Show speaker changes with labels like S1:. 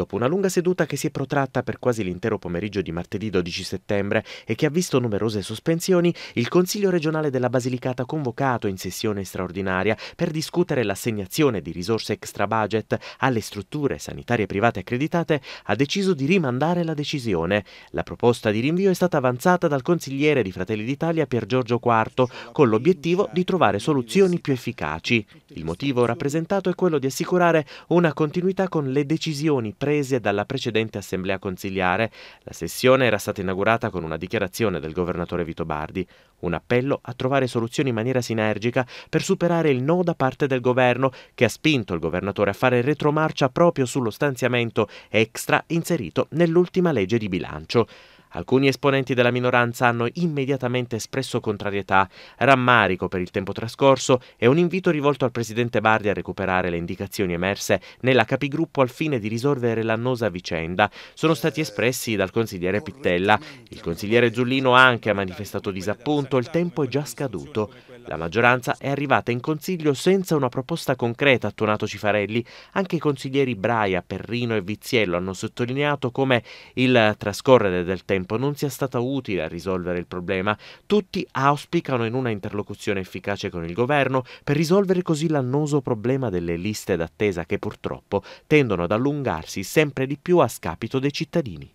S1: Dopo una lunga seduta che si è protratta per quasi l'intero pomeriggio di martedì 12 settembre e che ha visto numerose sospensioni, il Consiglio regionale della Basilicata ha convocato in sessione straordinaria per discutere l'assegnazione di risorse extra budget alle strutture sanitarie private accreditate, ha deciso di rimandare la decisione. La proposta di rinvio è stata avanzata dal consigliere di Fratelli d'Italia Pier Giorgio IV con l'obiettivo di trovare soluzioni più efficaci. Il motivo rappresentato è quello di assicurare una continuità con le decisioni prese prese dalla precedente assemblea consiliare. La sessione era stata inaugurata con una dichiarazione del governatore Vito Bardi, un appello a trovare soluzioni in maniera sinergica per superare il no da parte del governo che ha spinto il governatore a fare retromarcia proprio sullo stanziamento extra inserito nell'ultima legge di bilancio. Alcuni esponenti della minoranza hanno immediatamente espresso contrarietà, rammarico per il tempo trascorso e un invito rivolto al presidente Bardi a recuperare le indicazioni emerse nella capigruppo al fine di risolvere l'annosa vicenda. Sono stati espressi dal consigliere Pittella. Il consigliere Zullino anche ha manifestato disappunto, il tempo è già scaduto. La maggioranza è arrivata in Consiglio senza una proposta concreta, ha tonato Cifarelli. Anche i consiglieri Braia, Perrino e Viziello hanno sottolineato come il trascorrere del tempo non sia stato utile a risolvere il problema. Tutti auspicano in una interlocuzione efficace con il governo per risolvere così l'annoso problema delle liste d'attesa che purtroppo tendono ad allungarsi sempre di più a scapito dei cittadini.